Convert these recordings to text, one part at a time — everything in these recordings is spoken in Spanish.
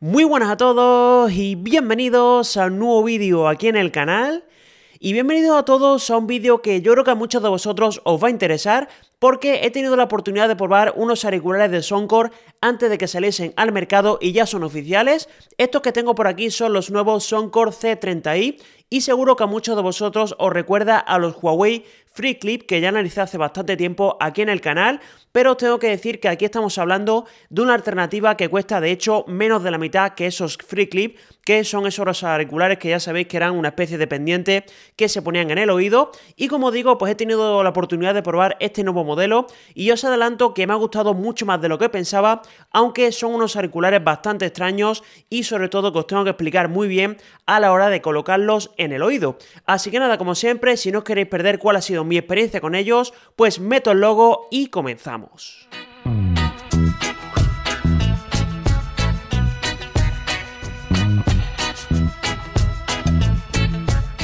Muy buenas a todos y bienvenidos a un nuevo vídeo aquí en el canal. Y bienvenidos a todos a un vídeo que yo creo que a muchos de vosotros os va a interesar porque he tenido la oportunidad de probar unos auriculares de Soncore antes de que saliesen al mercado y ya son oficiales. Estos que tengo por aquí son los nuevos Soncore C30i y seguro que a muchos de vosotros os recuerda a los Huawei free clip que ya analicé hace bastante tiempo aquí en el canal, pero os tengo que decir que aquí estamos hablando de una alternativa que cuesta de hecho menos de la mitad que esos free clip, que son esos auriculares que ya sabéis que eran una especie de pendiente que se ponían en el oído y como digo, pues he tenido la oportunidad de probar este nuevo modelo y os adelanto que me ha gustado mucho más de lo que pensaba, aunque son unos auriculares bastante extraños y sobre todo que os tengo que explicar muy bien a la hora de colocarlos en el oído. Así que nada, como siempre, si no os queréis perder cuál ha sido mi experiencia con ellos, pues meto el logo y comenzamos.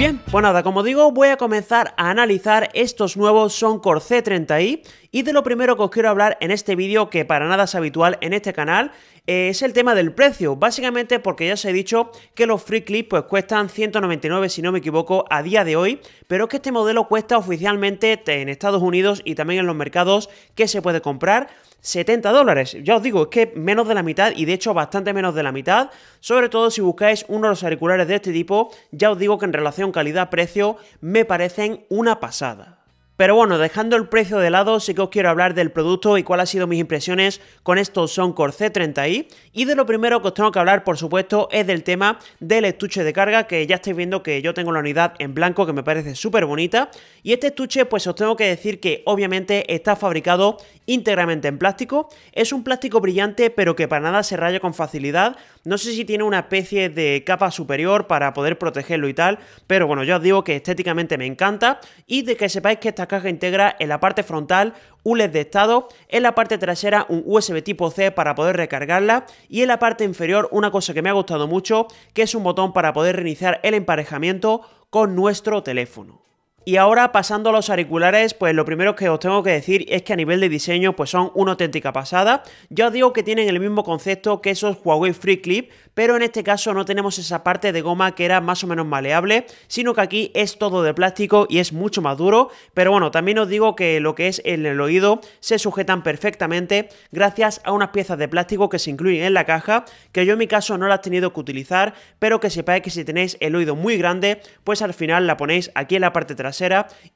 Bien, pues nada, como digo, voy a comenzar a analizar estos nuevos Soncor C30i y de lo primero que os quiero hablar en este vídeo, que para nada es habitual en este canal, eh, es el tema del precio. Básicamente porque ya os he dicho que los free clips pues cuestan 199 si no me equivoco a día de hoy, pero es que este modelo cuesta oficialmente en Estados Unidos y también en los mercados que se puede comprar 70 dólares. Ya os digo, es que menos de la mitad y de hecho bastante menos de la mitad. Sobre todo si buscáis unos auriculares de este tipo, ya os digo que en relación calidad-precio me parecen una pasada. Pero bueno, dejando el precio de lado, sí que os quiero hablar del producto y cuáles han sido mis impresiones con estos Soundcore C30i. Y de lo primero que os tengo que hablar, por supuesto, es del tema del estuche de carga, que ya estáis viendo que yo tengo la unidad en blanco, que me parece súper bonita. Y este estuche, pues os tengo que decir que obviamente está fabricado íntegramente en plástico. Es un plástico brillante pero que para nada se raya con facilidad. No sé si tiene una especie de capa superior para poder protegerlo y tal, pero bueno, yo os digo que estéticamente me encanta y de que sepáis que esta caja integra en la parte frontal un LED de estado, en la parte trasera un USB tipo C para poder recargarla y en la parte inferior una cosa que me ha gustado mucho, que es un botón para poder reiniciar el emparejamiento con nuestro teléfono. Y ahora pasando a los auriculares, pues lo primero que os tengo que decir es que a nivel de diseño pues son una auténtica pasada. Ya os digo que tienen el mismo concepto que esos Huawei Free Clip, pero en este caso no tenemos esa parte de goma que era más o menos maleable, sino que aquí es todo de plástico y es mucho más duro. Pero bueno, también os digo que lo que es en el oído se sujetan perfectamente gracias a unas piezas de plástico que se incluyen en la caja, que yo en mi caso no las he tenido que utilizar, pero que sepáis que si tenéis el oído muy grande, pues al final la ponéis aquí en la parte trasera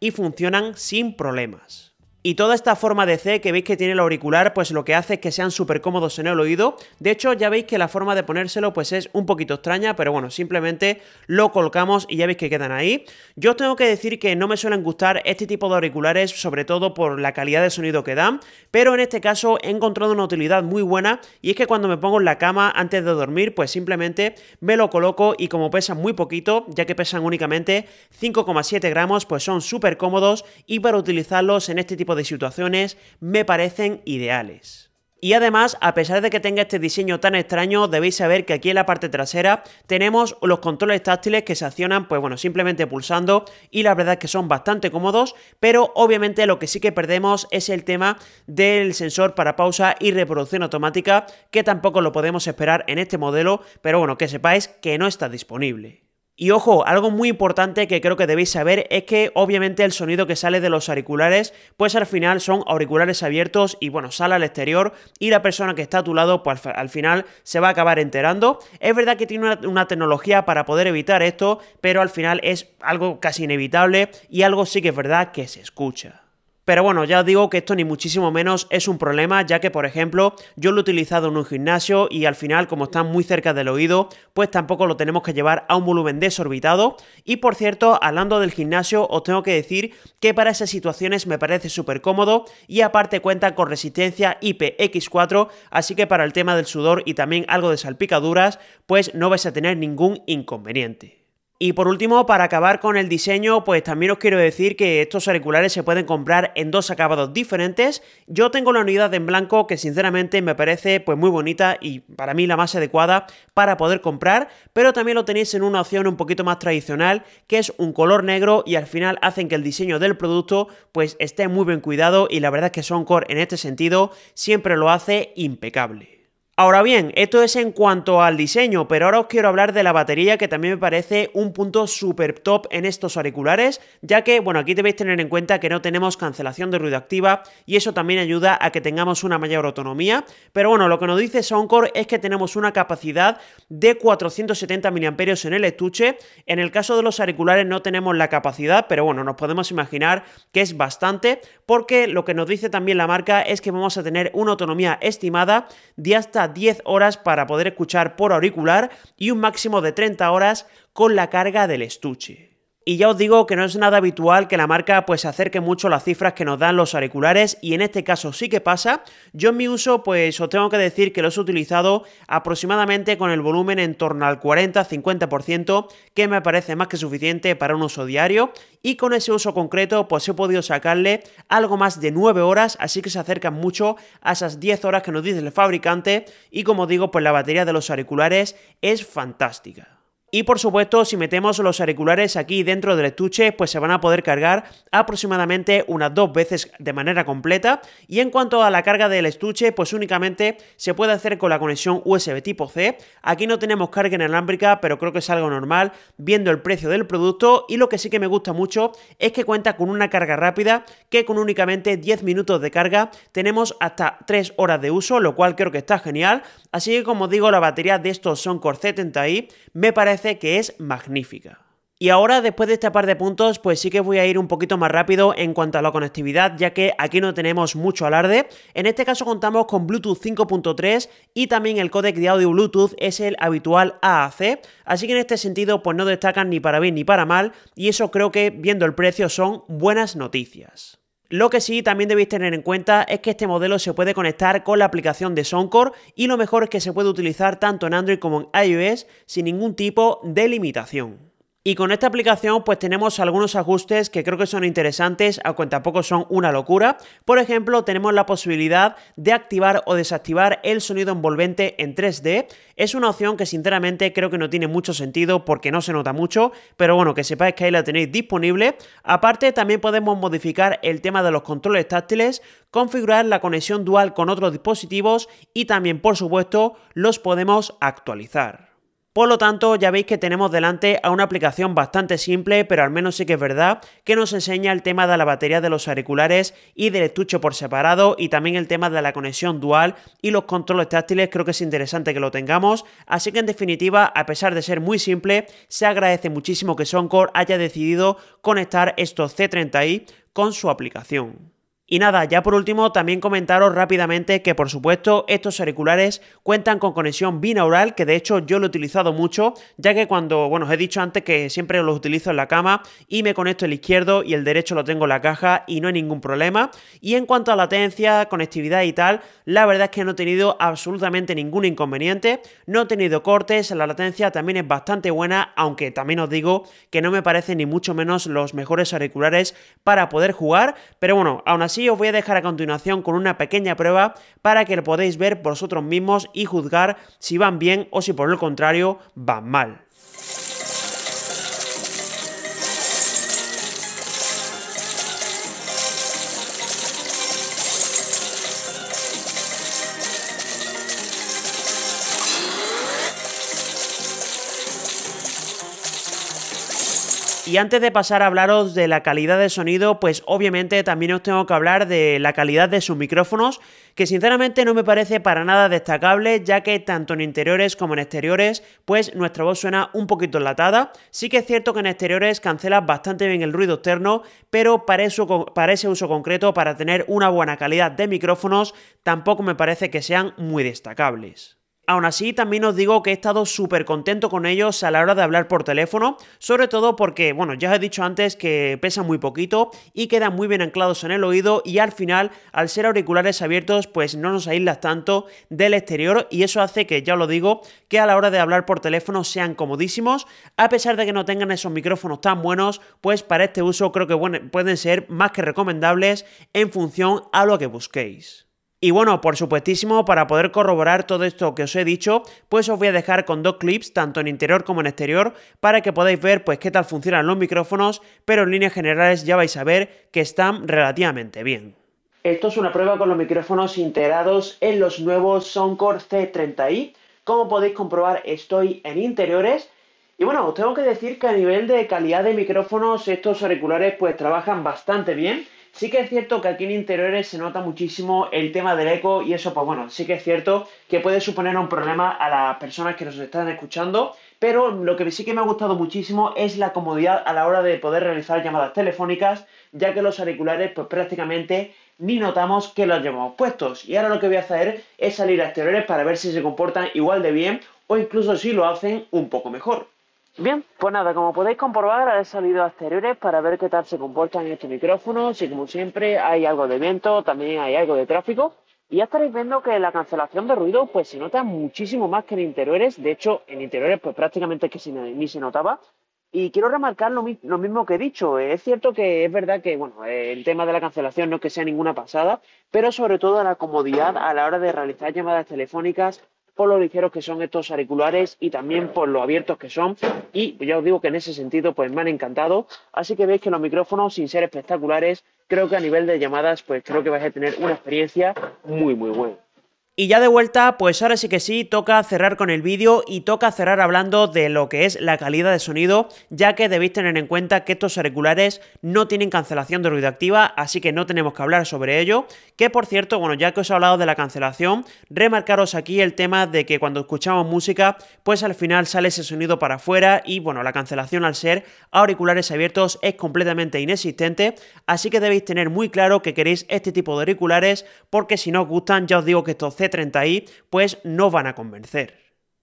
y funcionan sin problemas. Y toda esta forma de C que veis que tiene el auricular, pues lo que hace es que sean súper cómodos en el oído. De hecho, ya veis que la forma de ponérselo pues es un poquito extraña, pero bueno, simplemente lo colocamos y ya veis que quedan ahí. Yo os tengo que decir que no me suelen gustar este tipo de auriculares, sobre todo por la calidad de sonido que dan, pero en este caso he encontrado una utilidad muy buena y es que cuando me pongo en la cama antes de dormir, pues simplemente me lo coloco y como pesan muy poquito, ya que pesan únicamente 5,7 gramos, pues son súper cómodos y para utilizarlos en este tipo de de situaciones me parecen ideales. Y además, a pesar de que tenga este diseño tan extraño, debéis saber que aquí en la parte trasera tenemos los controles táctiles que se accionan, pues bueno, simplemente pulsando y la verdad es que son bastante cómodos, pero obviamente lo que sí que perdemos es el tema del sensor para pausa y reproducción automática, que tampoco lo podemos esperar en este modelo, pero bueno, que sepáis que no está disponible. Y ojo, algo muy importante que creo que debéis saber es que obviamente el sonido que sale de los auriculares, pues al final son auriculares abiertos y bueno, sale al exterior y la persona que está a tu lado, pues al final se va a acabar enterando. Es verdad que tiene una, una tecnología para poder evitar esto, pero al final es algo casi inevitable y algo sí que es verdad que se escucha. Pero bueno, ya os digo que esto ni muchísimo menos es un problema, ya que por ejemplo yo lo he utilizado en un gimnasio y al final como están muy cerca del oído, pues tampoco lo tenemos que llevar a un volumen desorbitado. Y por cierto, hablando del gimnasio, os tengo que decir que para esas situaciones me parece súper cómodo y aparte cuenta con resistencia IPX4, así que para el tema del sudor y también algo de salpicaduras, pues no vais a tener ningún inconveniente. Y por último, para acabar con el diseño, pues también os quiero decir que estos auriculares se pueden comprar en dos acabados diferentes. Yo tengo la unidad en blanco que sinceramente me parece pues muy bonita y para mí la más adecuada para poder comprar, pero también lo tenéis en una opción un poquito más tradicional que es un color negro y al final hacen que el diseño del producto pues esté muy bien cuidado y la verdad es que core en este sentido siempre lo hace impecable. Ahora bien, esto es en cuanto al diseño, pero ahora os quiero hablar de la batería que también me parece un punto súper top en estos auriculares, ya que, bueno, aquí debéis tener en cuenta que no tenemos cancelación de ruido activa y eso también ayuda a que tengamos una mayor autonomía, pero bueno, lo que nos dice Soundcore es que tenemos una capacidad de 470 mAh en el estuche, en el caso de los auriculares no tenemos la capacidad, pero bueno, nos podemos imaginar que es bastante, porque lo que nos dice también la marca es que vamos a tener una autonomía estimada de hasta 10 horas para poder escuchar por auricular y un máximo de 30 horas con la carga del estuche. Y ya os digo que no es nada habitual que la marca pues se acerque mucho a las cifras que nos dan los auriculares y en este caso sí que pasa. Yo en mi uso pues os tengo que decir que los he utilizado aproximadamente con el volumen en torno al 40-50% que me parece más que suficiente para un uso diario y con ese uso concreto pues he podido sacarle algo más de 9 horas así que se acercan mucho a esas 10 horas que nos dice el fabricante y como digo pues la batería de los auriculares es fantástica. Y por supuesto, si metemos los auriculares aquí dentro del estuche, pues se van a poder cargar aproximadamente unas dos veces de manera completa. Y en cuanto a la carga del estuche, pues únicamente se puede hacer con la conexión USB tipo C. Aquí no tenemos carga inalámbrica, pero creo que es algo normal viendo el precio del producto. Y lo que sí que me gusta mucho es que cuenta con una carga rápida que con únicamente 10 minutos de carga tenemos hasta 3 horas de uso, lo cual creo que está genial. Así que como digo, la batería de estos Soundcore 70i me parece que es magnífica. Y ahora, después de este par de puntos, pues sí que voy a ir un poquito más rápido en cuanto a la conectividad, ya que aquí no tenemos mucho alarde. En este caso contamos con Bluetooth 5.3 y también el codec de audio Bluetooth es el habitual AAC, así que en este sentido pues no destacan ni para bien ni para mal, y eso creo que, viendo el precio, son buenas noticias. Lo que sí también debéis tener en cuenta es que este modelo se puede conectar con la aplicación de Soundcore y lo mejor es que se puede utilizar tanto en Android como en iOS sin ningún tipo de limitación. Y con esta aplicación pues tenemos algunos ajustes que creo que son interesantes, aunque poco son una locura. Por ejemplo, tenemos la posibilidad de activar o desactivar el sonido envolvente en 3D. Es una opción que sinceramente creo que no tiene mucho sentido porque no se nota mucho, pero bueno, que sepáis que ahí la tenéis disponible. Aparte, también podemos modificar el tema de los controles táctiles, configurar la conexión dual con otros dispositivos y también, por supuesto, los podemos actualizar. Por lo tanto, ya veis que tenemos delante a una aplicación bastante simple, pero al menos sí que es verdad, que nos enseña el tema de la batería de los auriculares y del estuche por separado y también el tema de la conexión dual y los controles táctiles, creo que es interesante que lo tengamos. Así que en definitiva, a pesar de ser muy simple, se agradece muchísimo que Soncor haya decidido conectar estos C30i con su aplicación. Y nada, ya por último también comentaros rápidamente que por supuesto estos auriculares cuentan con conexión binaural, que de hecho yo lo he utilizado mucho, ya que cuando, bueno, os he dicho antes que siempre los utilizo en la cama y me conecto el izquierdo y el derecho lo tengo en la caja y no hay ningún problema. Y en cuanto a latencia, conectividad y tal, la verdad es que no he tenido absolutamente ningún inconveniente, no he tenido cortes, la latencia también es bastante buena, aunque también os digo que no me parecen ni mucho menos los mejores auriculares para poder jugar, pero bueno, aún así así os voy a dejar a continuación con una pequeña prueba para que lo podáis ver vosotros mismos y juzgar si van bien o si por el contrario van mal. Y antes de pasar a hablaros de la calidad de sonido, pues obviamente también os tengo que hablar de la calidad de sus micrófonos, que sinceramente no me parece para nada destacable, ya que tanto en interiores como en exteriores, pues nuestra voz suena un poquito enlatada. Sí que es cierto que en exteriores cancela bastante bien el ruido externo, pero para ese uso concreto, para tener una buena calidad de micrófonos, tampoco me parece que sean muy destacables. Aún así, también os digo que he estado súper contento con ellos a la hora de hablar por teléfono, sobre todo porque, bueno, ya os he dicho antes que pesan muy poquito y quedan muy bien anclados en el oído y al final, al ser auriculares abiertos, pues no nos aíslas tanto del exterior y eso hace que, ya os lo digo, que a la hora de hablar por teléfono sean comodísimos, a pesar de que no tengan esos micrófonos tan buenos, pues para este uso creo que pueden ser más que recomendables en función a lo que busquéis. Y bueno, por supuestísimo, para poder corroborar todo esto que os he dicho, pues os voy a dejar con dos clips, tanto en interior como en exterior, para que podáis ver pues qué tal funcionan los micrófonos, pero en líneas generales ya vais a ver que están relativamente bien. Esto es una prueba con los micrófonos integrados en los nuevos Soundcore C30i. Como podéis comprobar, estoy en interiores. Y bueno, os tengo que decir que a nivel de calidad de micrófonos, estos auriculares pues trabajan bastante bien. Sí que es cierto que aquí en interiores se nota muchísimo el tema del eco y eso, pues bueno, sí que es cierto que puede suponer un problema a las personas que nos están escuchando, pero lo que sí que me ha gustado muchísimo es la comodidad a la hora de poder realizar llamadas telefónicas, ya que los auriculares pues prácticamente ni notamos que los llevamos puestos. Y ahora lo que voy a hacer es salir a exteriores para ver si se comportan igual de bien o incluso si lo hacen un poco mejor. Bien, pues nada, como podéis comprobar, he salido a exteriores para ver qué tal se comportan estos micrófonos. Y como siempre, hay algo de viento, también hay algo de tráfico. Y ya estaréis viendo que la cancelación de ruido pues se nota muchísimo más que en interiores. De hecho, en interiores pues prácticamente que ni se notaba. Y quiero remarcar lo, mismo que he dicho. Eh, es cierto que es verdad que, bueno, el tema de la cancelación no es que sea ninguna pasada, pero sobre todo la comodidad a la hora de realizar llamadas telefónicas por lo ligeros que son estos auriculares y también por lo abiertos que son. Y ya os digo que en ese sentido, pues me han encantado. Así que veis que los micrófonos, sin ser espectaculares, creo que a nivel de llamadas, pues creo que vais a tener una experiencia muy, muy buena. Y ya de vuelta, pues ahora sí que sí, toca cerrar con el vídeo y toca cerrar hablando de lo que es la calidad de sonido, ya que debéis tener en cuenta que estos auriculares no tienen cancelación de ruido activa, así que no tenemos que hablar sobre ello, que por cierto, bueno, ya que os he hablado de la cancelación, remarcaros aquí el tema de que cuando escuchamos música, pues al final sale ese sonido para afuera y bueno, la cancelación al ser auriculares abiertos es completamente inexistente, así que debéis tener muy claro que queréis este tipo de auriculares, porque si no os gustan, ya os digo que estos 30 i pues no van a convencer.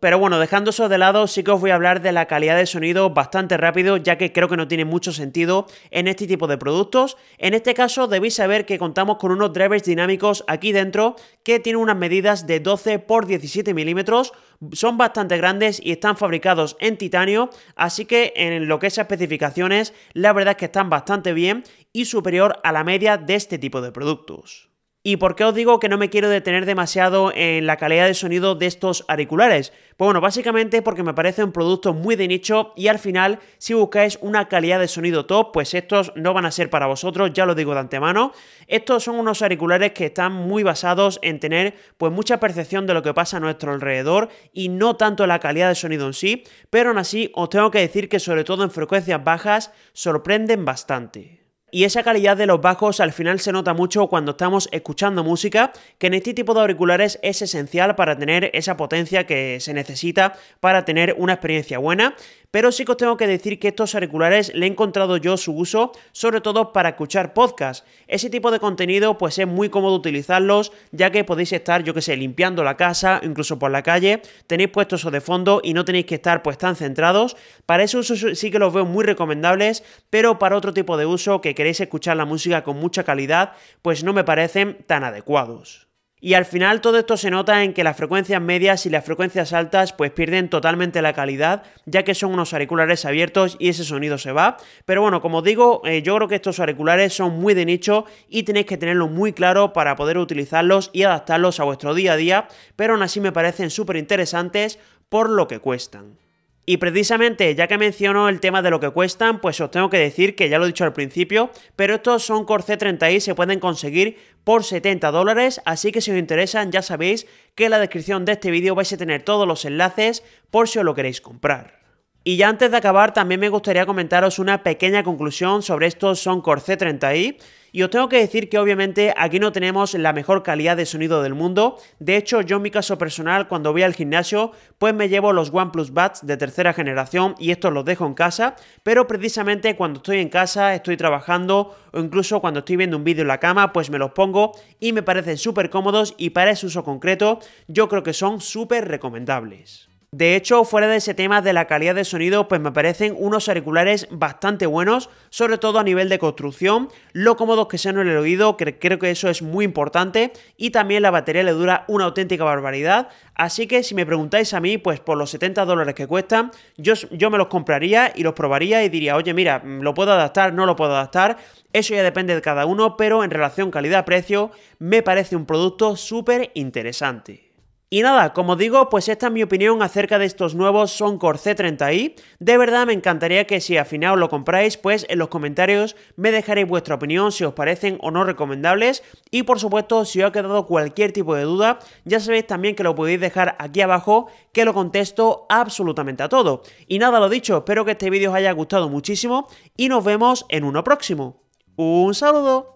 Pero bueno, dejando eso de lado, sí que os voy a hablar de la calidad de sonido bastante rápido, ya que creo que no tiene mucho sentido en este tipo de productos. En este caso, debéis saber que contamos con unos drivers dinámicos aquí dentro que tienen unas medidas de 12 x 17 milímetros, son bastante grandes y están fabricados en titanio, así que en lo que es especificaciones, la verdad es que están bastante bien y superior a la media de este tipo de productos. ¿Y por qué os digo que no me quiero detener demasiado en la calidad de sonido de estos auriculares? Pues bueno, básicamente porque me parece un producto muy de nicho y al final, si buscáis una calidad de sonido top, pues estos no van a ser para vosotros, ya lo digo de antemano. Estos son unos auriculares que están muy basados en tener pues mucha percepción de lo que pasa a nuestro alrededor y no tanto la calidad de sonido en sí, pero aún así os tengo que decir que sobre todo en frecuencias bajas sorprenden bastante. Y esa calidad de los bajos al final se nota mucho cuando estamos escuchando música, que en este tipo de auriculares es esencial para tener esa potencia que se necesita para tener una experiencia buena pero sí que os tengo que decir que estos auriculares le he encontrado yo su uso, sobre todo para escuchar podcast. Ese tipo de contenido pues es muy cómodo utilizarlos, ya que podéis estar, yo que sé, limpiando la casa, incluso por la calle, tenéis puestos eso de fondo y no tenéis que estar pues tan centrados. Para ese uso sí que los veo muy recomendables, pero para otro tipo de uso que queréis escuchar la música con mucha calidad, pues no me parecen tan adecuados. Y al final todo esto se nota en que las frecuencias medias y las frecuencias altas pues pierden totalmente la calidad, ya que son unos auriculares abiertos y ese sonido se va. Pero bueno, como digo, eh, yo creo que estos auriculares son muy de nicho y tenéis que tenerlos muy claro para poder utilizarlos y adaptarlos a vuestro día a día, pero aún así me parecen súper interesantes por lo que cuestan. Y precisamente, ya que menciono el tema de lo que cuestan, pues os tengo que decir que ya lo he dicho al principio, pero estos son C30i, se pueden conseguir por 70 dólares, así que si os interesan ya sabéis que en la descripción de este vídeo vais a tener todos los enlaces por si os lo queréis comprar. Y ya antes de acabar, también me gustaría comentaros una pequeña conclusión sobre estos son C30i. Y os tengo que decir que obviamente aquí no tenemos la mejor calidad de sonido del mundo. De hecho, yo en mi caso personal, cuando voy al gimnasio, pues me llevo los OnePlus Buds de tercera generación y estos los dejo en casa. Pero precisamente cuando estoy en casa, estoy trabajando o incluso cuando estoy viendo un vídeo en la cama, pues me los pongo y me parecen súper cómodos y para ese uso concreto yo creo que son súper recomendables. De hecho, fuera de ese tema de la calidad de sonido, pues me parecen unos auriculares bastante buenos, sobre todo a nivel de construcción, lo cómodos que sean en el oído, que creo que eso es muy importante, y también la batería le dura una auténtica barbaridad, así que si me preguntáis a mí, pues por los 70 dólares que cuestan, yo, yo me los compraría y los probaría y diría, oye, mira, mm, lo puedo adaptar, no lo puedo adaptar, eso ya depende de cada uno, pero en relación calidad-precio, me parece un producto súper interesante. Y nada, como digo, pues esta es mi opinión acerca de estos nuevos Soncor C30i. De verdad me encantaría que si al final lo compráis, pues en los comentarios me dejaréis vuestra opinión si os parecen o no recomendables. Y por supuesto, si os ha quedado cualquier tipo de duda, ya sabéis también que lo podéis dejar aquí abajo, que lo contesto absolutamente a todo. Y nada, lo dicho, espero que este vídeo os haya gustado muchísimo y nos vemos en uno próximo. ¡Un saludo!